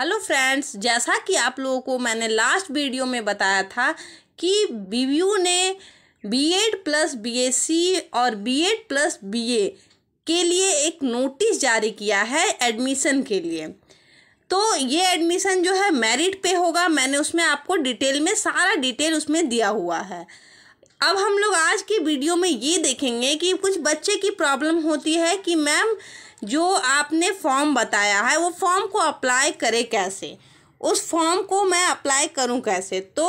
hello friends जैसा कि आप लोगों को मैंने लास्ट वीडियो में बताया था कि बीवीयू ने बीएड प्लस बीएससी और बीएड प्लस बीए के लिए एक नोटिस जारी किया है एडमिशन के लिए तो ये एडमिशन जो है मेरिट पे होगा मैंने उसमें आपको डिटेल में सारा डिटेल उसमें दिया हुआ है अब हम लोग आज की वीडियो में ये देखेंगे कि कुछ बच्चे की प्रॉब्लम होती है कि मैम जो आपने फॉर्म बताया है वो फॉर्म को अप्लाई करें कैसे उस फॉर्म को मैं अप्लाई करूं कैसे तो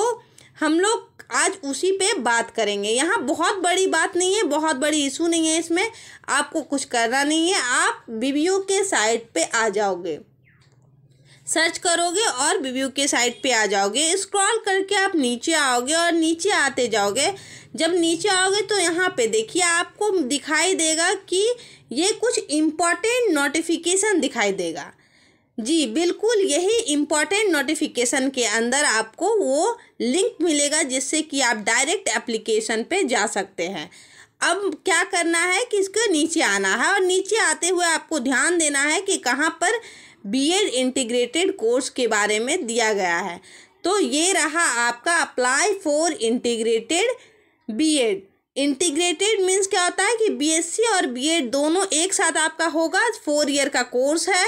हम लोग आज उसी पे बात करेंगे यहाँ बहुत बड़ी बात नहीं है बहुत बड़ी इशू नहीं है इसमें आपको कुछ करना नहीं है आप बीबीओ के साइट पे आ जाओगे सर्च करोगे और व्यू के साइट पे आ जाओगे स्क्रॉल करके आप नीचे आओगे और नीचे आते जाओगे जब नीचे आओगे तो यहाँ पे देखिए आपको दिखाई देगा कि ये कुछ इम्पॉर्टेंट नोटिफिकेशन दिखाई देगा जी बिल्कुल यही इम्पॉर्टेंट नोटिफिकेशन के अंदर आपको वो लिंक मिलेगा जिससे कि आप डायरेक्ट एप्लीकेशन पे जा सकते हैं अब क्या करना है कि इसके नीचे आना है और नीचे आते हुए आपको ध्यान देना है कि कहाँ पर बीएड इंटीग्रेटेड कोर्स के बारे में दिया गया है तो ये रहा आपका apply for integrated BEd integrated means क्या होता है कि बीएससी और बीएड दोनों एक साथ आपका होगा फोर ईयर का कोर्स है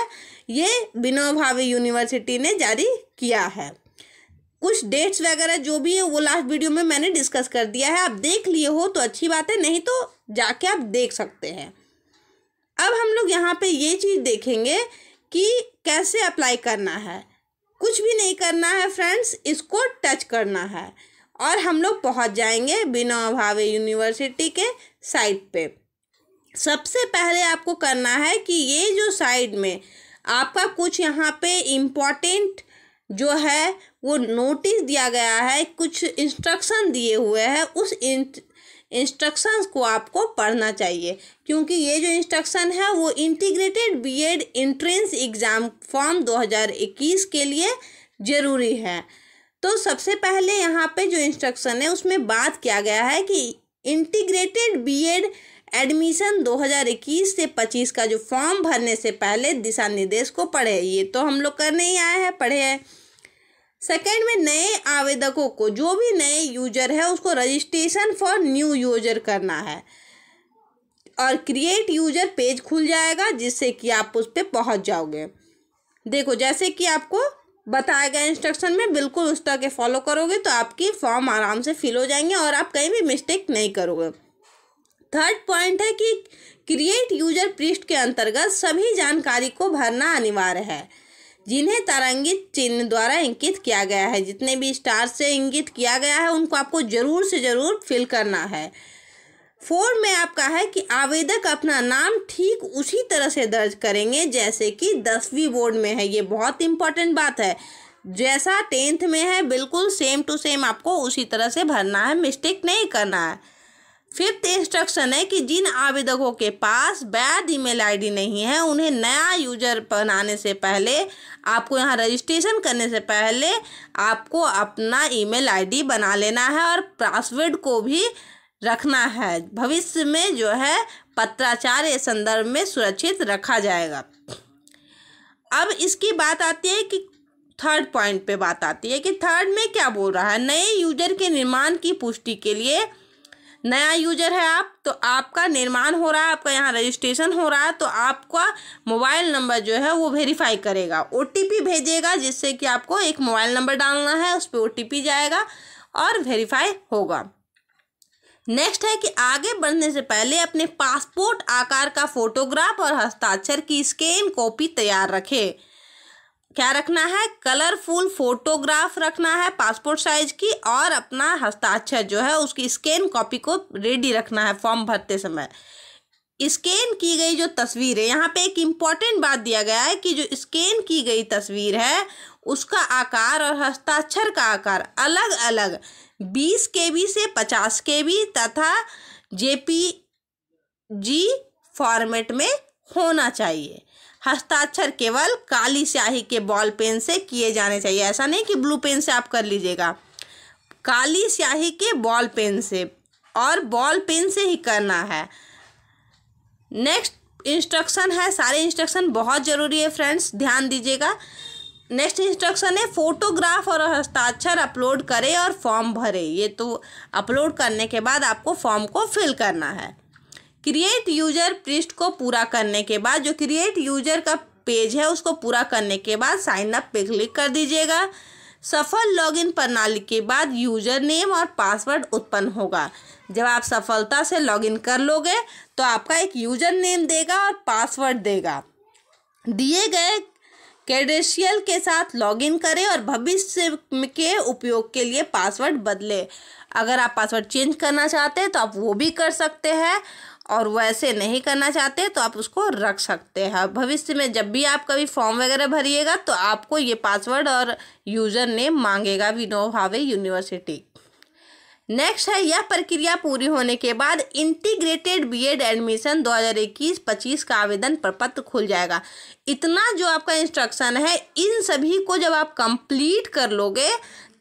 ये बिना भावे यूनिवर्सिटी ने जारी किया है कुछ डेट्स वगैरह जो भी है वो लास्ट वीडियो में मैंने डिस्कस कर दिया है आप देख लिए हो तो अच्छी बात है नहीं तो जाके आप देख सकते हैं अब हम लोग यहाँ पे ये चीज़ देखेंगे कि कैसे अप्लाई करना है कुछ भी नहीं करना है फ्रेंड्स इसको टच करना है और हम लोग पहुंच जाएंगे बिना भावे यूनिवर्सिटी के साइट पे सबसे पहले आपको करना है कि ये जो साइड में आपका कुछ यहाँ पे इम्पॉर्टेंट जो है वो नोटिस दिया गया है कुछ इंस्ट्रक्शन दिए हुए हैं उस इंस्ट्रक्शंस को आपको पढ़ना चाहिए क्योंकि ये जो इंस्ट्रक्शन है वो integrated BEd entrance exam form 2021 के लिए ज़रूरी है तो सबसे पहले यहाँ पे जो इंस्ट्रक्शन है उसमें बात किया गया है कि इंटीग्रेटेड बीएड एडमिशन 2021 से 25 का जो फॉर्म भरने से पहले दिशा निर्देश को पढ़े ये तो हम लोग करने ही आए हैं पढ़े हैं सेकेंड में नए आवेदकों को जो भी नए यूजर है उसको रजिस्ट्रेशन फॉर न्यू यूजर करना है और क्रिएट यूजर पेज खुल जाएगा जिससे कि आप उस पर पहुँच जाओगे देखो जैसे कि आपको बताया गया इंस्ट्रक्शन में बिल्कुल उस तरह के फॉलो करोगे तो आपकी फॉर्म आराम से फिल हो जाएंगे और आप कहीं भी मिस्टेक नहीं करोगे थर्ड पॉइंट है कि क्रिएट यूजर पृष्ठ के अंतर्गत सभी जानकारी को भरना अनिवार्य है जिन्हें तारांगित चिन्ह द्वारा इंकित किया गया है जितने भी स्टार से इंगित किया गया है उनको आपको ज़रूर से ज़रूर फिल करना है फोर में आपका है कि आवेदक अपना नाम ठीक उसी तरह से दर्ज करेंगे जैसे कि दसवीं बोर्ड में है ये बहुत इंपॉर्टेंट बात है जैसा टेंथ में है बिल्कुल सेम टू सेम आपको उसी तरह से भरना है मिस्टेक नहीं करना है फिफ्थ इंस्ट्रक्शन है कि जिन आवेदकों के पास वैध ईमेल आईडी नहीं है उन्हें नया यूजर बनाने से पहले आपको यहाँ रजिस्ट्रेशन करने से पहले आपको अपना ईमेल आईडी बना लेना है और पासवर्ड को भी रखना है भविष्य में जो है पत्राचार संदर्भ में सुरक्षित रखा जाएगा अब इसकी बात आती है कि थर्ड पॉइंट पे बात आती है कि थर्ड में क्या बोल रहा है नए यूजर के निर्माण की पुष्टि के लिए नया यूजर है आप तो आपका निर्माण हो रहा है आपका यहाँ रजिस्ट्रेशन हो रहा है तो आपका मोबाइल नंबर जो है वो वेरीफाई करेगा ओ भेजेगा जिससे कि आपको एक मोबाइल नंबर डालना है उस पर ओ जाएगा और वेरीफाई होगा नेक्स्ट है कि आगे बढ़ने से पहले अपने पासपोर्ट आकार का फोटोग्राफ और हस्ताक्षर की स्कैन कॉपी तैयार रखें क्या रखना है कलरफुल फोटोग्राफ रखना है पासपोर्ट साइज की और अपना हस्ताक्षर जो है उसकी स्कैन कॉपी को रेडी रखना है फॉर्म भरते समय स्कैन की गई जो तस्वीर है यहाँ पे एक इम्पॉर्टेंट बात दिया गया है कि जो स्कैन की गई तस्वीर है उसका आकार और हस्ताक्षर का आकार अलग अलग बीस के बी से पचास के बी तथा जे पी जी फॉर्मेट में होना चाहिए हस्ताक्षर केवल काली स्याही के बॉल पेन से किए जाने चाहिए ऐसा नहीं कि ब्लू पेन से आप कर लीजिएगा काली स्याही के बॉल पेन से और बॉल पेन से ही करना है नेक्स्ट इंस्ट्रक्शन है सारे इंस्ट्रक्शन बहुत ज़रूरी है फ्रेंड्स ध्यान दीजिएगा नेक्स्ट इंस्ट्रक्शन है फोटोग्राफ और हस्ताक्षर अपलोड करें और फॉर्म भरें ये तो अपलोड करने के बाद आपको फॉर्म को फिल करना है क्रिएट यूजर पृष्ठ को पूरा करने के बाद जो क्रिएट यूजर का पेज है उसको पूरा करने के बाद साइन अप पे क्लिक कर दीजिएगा सफल लॉगिन प्रणाली के बाद यूजर नेम और पासवर्ड उत्पन्न होगा जब आप सफलता से लॉगिन कर लोगे तो आपका एक यूजर नेम देगा और पासवर्ड देगा दिए गए कैडेशियल के साथ लॉगिन करें और भविष्य के उपयोग के लिए पासवर्ड बदले अगर आप पासवर्ड चेंज करना चाहते हैं तो आप वो भी कर सकते हैं और वैसे नहीं करना चाहते तो आप उसको रख सकते हैं भविष्य में जब भी आप कभी फॉर्म वगैरह भरिएगा तो आपको ये पासवर्ड और यूज़र नेम मांगेगा विनो भावे यूनिवर्सिटी नेक्स्ट है यह प्रक्रिया पूरी होने के बाद इंटीग्रेटेड बीएड एडमिशन 2021-25 का आवेदन प्रपत्र खुल जाएगा इतना जो आपका इंस्ट्रक्शन है इन सभी को जब आप कंप्लीट कर लोगे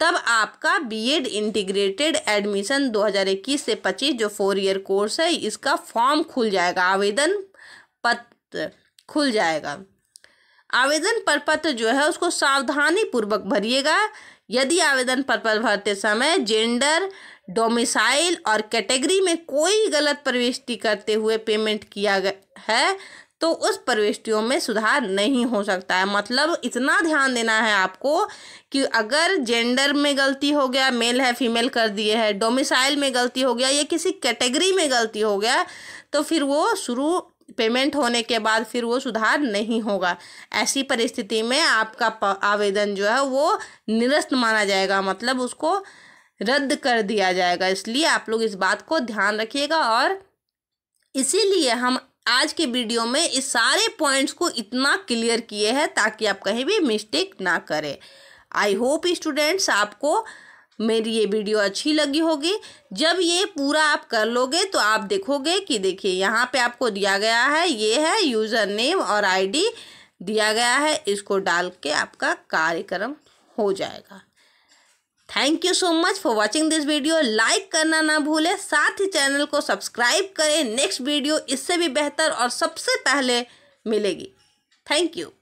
तब आपका बीएड इंटीग्रेटेड एडमिशन 2021 से 25 जो फोर ईयर कोर्स है इसका फॉर्म खुल जाएगा आवेदन पत्र खुल जाएगा आवेदन पर पत्र जो है उसको सावधानी पूर्वक भरिएगा यदि आवेदन पत्र भरते समय जेंडर डोमिसाइल और कैटेगरी में कोई गलत प्रविष्टि करते हुए पेमेंट किया गया है तो उस प्रविष्टियों में सुधार नहीं हो सकता है मतलब इतना ध्यान देना है आपको कि अगर जेंडर में गलती हो गया मेल है फीमेल कर दिए है डोमिसाइल में गलती हो गया या किसी कैटेगरी में गलती हो गया तो फिर वो शुरू पेमेंट होने के बाद फिर वो सुधार नहीं होगा ऐसी परिस्थिति में आपका आवेदन जो है वो निरस्त माना जाएगा मतलब उसको रद्द कर दिया जाएगा इसलिए आप लोग इस बात को ध्यान रखिएगा और इसीलिए हम आज के वीडियो में इस सारे पॉइंट्स को इतना क्लियर किए हैं ताकि आप कहीं भी मिस्टेक ना करें आई होप स्टूडेंट्स आपको मेरी ये वीडियो अच्छी लगी होगी जब ये पूरा आप कर लोगे तो आप देखोगे कि देखिए यहाँ पे आपको दिया गया है ये है यूज़र नेम और आईडी दिया गया है इसको डाल के आपका कार्यक्रम हो जाएगा thank you so much for watching this video like करना ना भूलें साथ ही चैनल को सब्सक्राइब करें नेक्स्ट वीडियो इससे भी बेहतर और सबसे पहले मिलेगी थैंक यू